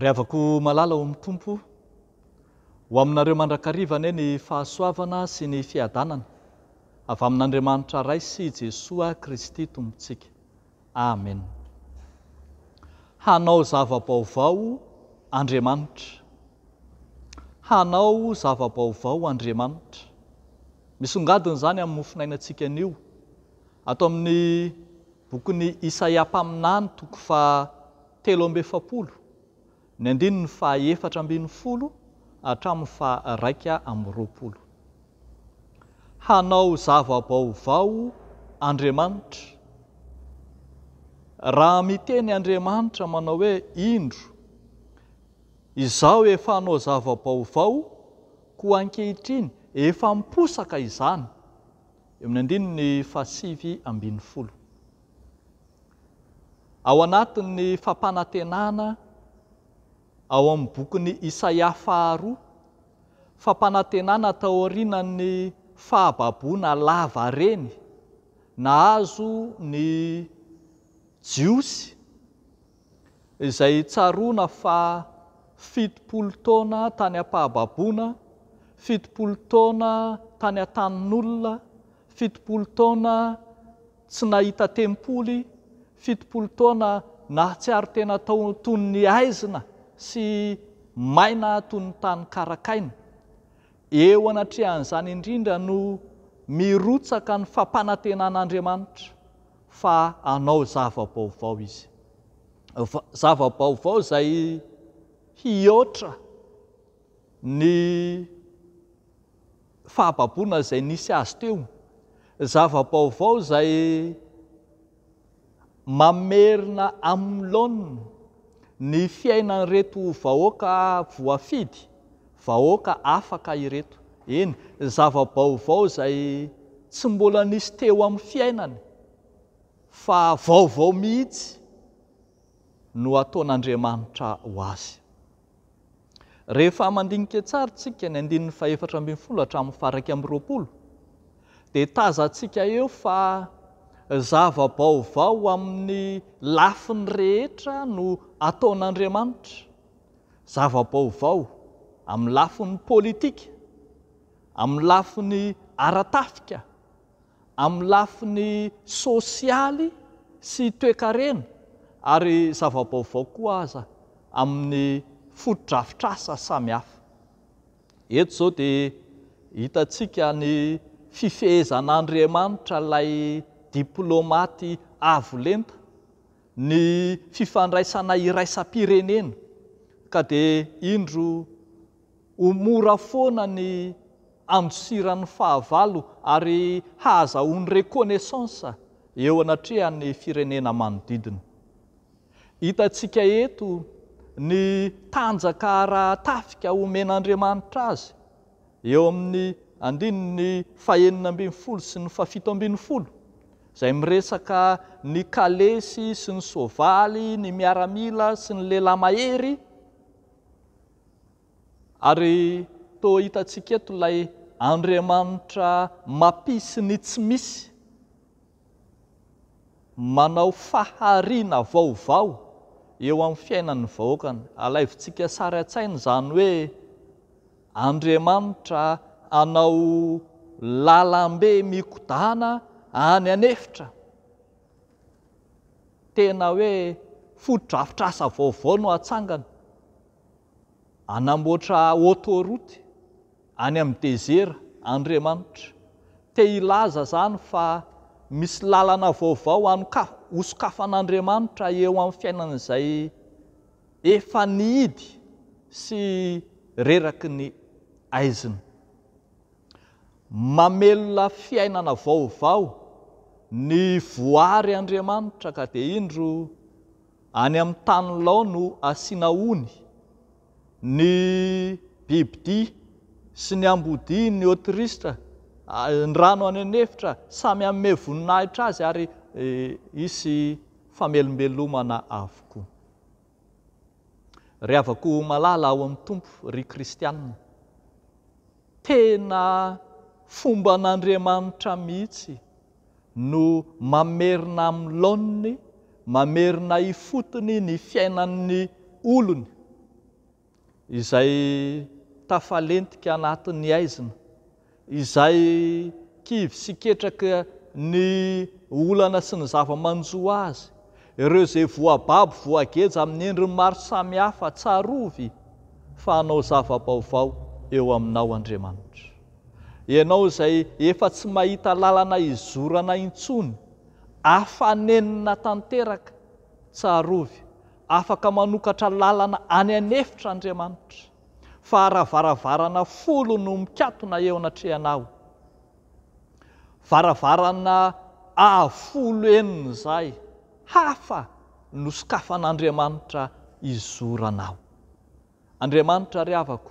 reh avako malala ao amin'ny tompo ho aminareo mandrakarivana e ny fahasoavana sy ny fiadanana avy amin'n'andriamanitra ray sy jesosa kristy tompotsika amen hanao zavabaovao andriamanitra hanao zavabaovao andriamanitra misy ongadiny zany amn'nymofinainantsika an'io atao amin'ny bokyny isaia mpaminany toko fa telo ambe fapolo ny andino ny faefatra ambin'ny folo atraminy fa raika amiy roapolo hanao zavabaovao andriamanitra raha miteny andriamanitra manao hoe indro izao efa anao zavabaovao ko ankehitriny efa miposaka izany eo amin'ny andino ny fasivy ambin'ny folo ao anatin'ny fampanantenana ao amin'ny bokyny isaia faharoa fampanantenana tao rinany fahababona lava reny na azo ny jiosy izay tsarona fa fitopolo taona tany ampahababona fitopolo taona tany atanin'olona fitopolo taona tsy nahita tempoly fitopolo taona nahtsiaro tena taotony ny aizina sy maina tony tany karakaina eo anatrean'izany indrindra no mirotsaka ny fampanantenaan'andriamanitra fa anao zavabaovao izy vzavabaovao zay hiotra ny fahababoana zay nisy azo teo zavabaovao zay mamerina amny lonna ny fiainany reto vahoaka voafidy vahoaka afaka ireto iny zava-baovao zay tsy mbola nisy teo amin'ny fiainany fa vaovao mihitsy no ataonandriamanitra ho azy rehefa mandignike tsaratsika ny andinin'ny faefatra ambinfolo atramofaraky ami'roapolo di taza tsika eo fa zavabaovao amin'ny lafiny rehetra no ataon'andriamanitra zavabaovao amin'ny lafin'ny politika amin'ny lafiny aratafika amin'ny lafiny sosialy sy toekarena ary zavabaovao koa aza amin'ny fotodrafitrasa samihafa eto zao dia hitatsika ny fifehezan'andriamanitra lay diplômaty avo lenta ny fifandraisana iraisam-pirenena ka di indro omora foana ny andosiran'ny fahavalo ary haza hony reconnaissance eo anatria ny firenena manodidina hitatsika eto ny tanjakara tafika homen'andriamanitra azy eo amin'ny andini ny faheninaambin'nyfolo sy ny fafito ambiny folo zay miresaka ny kalesy sy ny soavaly ny miaramila sy ny lehlay mahery ary to hitatsika eto ilay andriamanitra mapisiny tsy misy manao faharina vaovao eo amin'ny fiainany vahoakana alaivintsika sara-tsainy zany hoe andriamanitra anao lalambe mikodana any anefitra tena hoe fododrafitra asa vaovao no atsangana anamboatra autoroute any amin'ny desera andriamanitra te ilaza zany fa misy lalana vaovao anokaf hosokafan'andriamanitra eo amin'ny fiainanaizay efa ny idy sy reraki ny aizina mamelona fiainana vaovao ny voary andriamanitra ka di indro any amin'ny tanylao no asianaony ny bibidia sy ny ambodia ny otrisitra ny rano anenefitra samy amme voninahitra azy ary e, isy famelombelomana avoko ry avako malala ao amin'ny tompo ry kristianna tena fomba n'andriamanitra mihitsy no mamerina amy laonny mamerina ifotony ny fiainannny olony izay tafalentika anatin'ny aizina izay kivy siketraka ny olana sy ny zavamanjoa azy ireo zay voababo voageja amin'ny endrin maro samihafa tsarovy fa anao zavabaovao eo aminao andriamanitra ianao zay efa tsy mahita lalana izorana intsony afanenina tanteraka tsarovy afaka manokatra lalana any anefitra andriamanitra fa raha varavarana folo no mikatona eo anatrehanao varavarana ahafolo enina zay hafa nosikafan'andriamanitra izoranao andriamanitra ry avako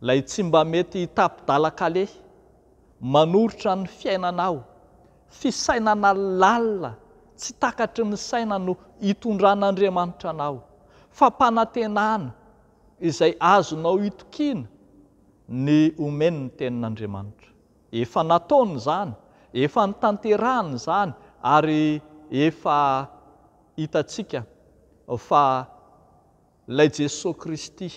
lay tsy mba mety tapidalakaleh manoritra ny fiainanao fisainanalalina tsy takatry ny saina no itondran'andriamanitra anao fampanantenana izay azonao itokiana ny omeni ny tenin'andriamanitra efa nataona zany efa ny tanterahany zany ary efa hitatsika fa lay jesosy kristy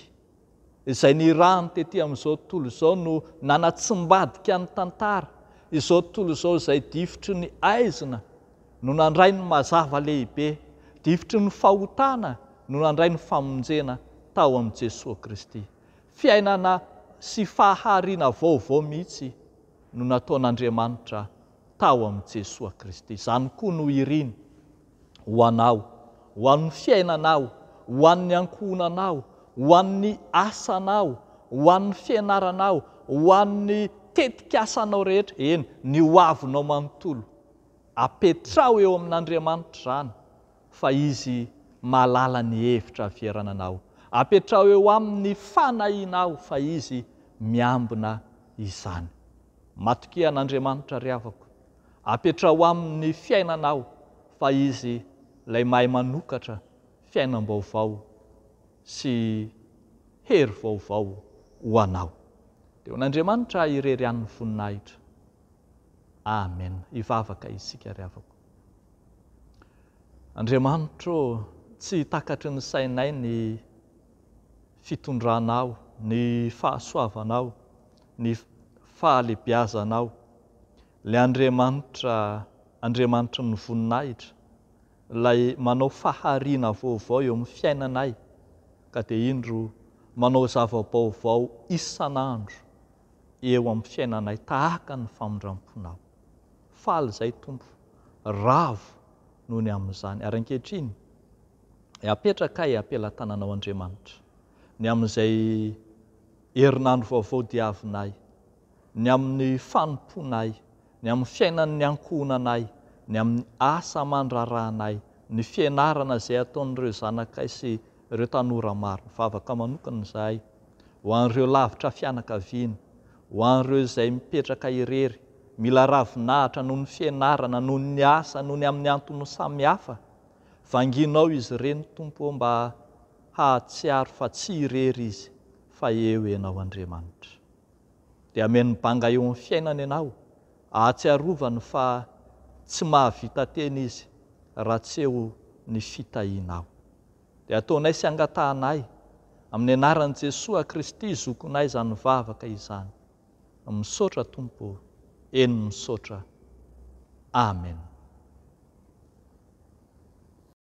zay ny rano tety amn'izao tontolo zao no nanatsimbadika ny tantara izao tontolo zao izay difitry ny aizina no nandray ny mazava lehibe difitry ny fahotana no nandray ny famonjena tao amin'i jesosa kristy fiainana sy fahariana avaovao mihitsy no nataon'andriamanitra tao amin'i jesosa kristy zany koa noo iriny ho anao ho ann'ny fiainanao ho an'ny ankohonanao ho ann'ny asanao ho an'ny fiainaranao ho ann'ny tetik' asanao rehetra eny ny oavinao manontolo apetrao eo amin'andriamanitra rano fa izy malala ny hevitra aviarananao apetrao eo amin'ny fanainao fa izy miambina izany matokia n'andriamanitra ry avako apetrao amin'ny fiainanao fa izy lay mahay manokatra fiainam-baovao sy hery vaovao ho anao de o n andriamanitra irery anny voninahitra amen ivavaka isika re avako andriamanitra tsy takatry ny sainay ny fitondranao ny fahasoavanao ny fahalebiazaanao le andriamanitra andriamanitra ny voninahitra lay manao faharina vaovao eo ami'y fiainanay ka di indro manao zavabaovao isanandro eo amin'ny fiainanay tahaka ny famondramponao faly zay tompo ravo noho ny amin'izany ary ankehitriny apetraka ay apelatananao andriamanitra ny amin'izay erinandro vaovao diavinay ny amin'ny fanimponay ny amin'ny fiainanny ankohnanay ny amin'ny asa mandrarahanay ny fianarana zay ataon'ireo zanakay sy reo tanoramaroavaka manokany zahay hoanreo lavitra fianakaviny ho anreo zay mipetraka irery mila rainahitra noho ny finarana nohony asa nohony amin'ny antono samihafa vanginao izy reny tompo o mba hahtsiaro fa tsy irery izy fa eo enao andriamanitra d amenobanga eo a fiainana ianao atsiarovany fa tsy mahavitatena izy rahats eho ny fitahinao ataonay sy angatanay amin'ny anaran'i jesos a kristy zokonay zany vavaka izany misotra tompo eny misaotra amen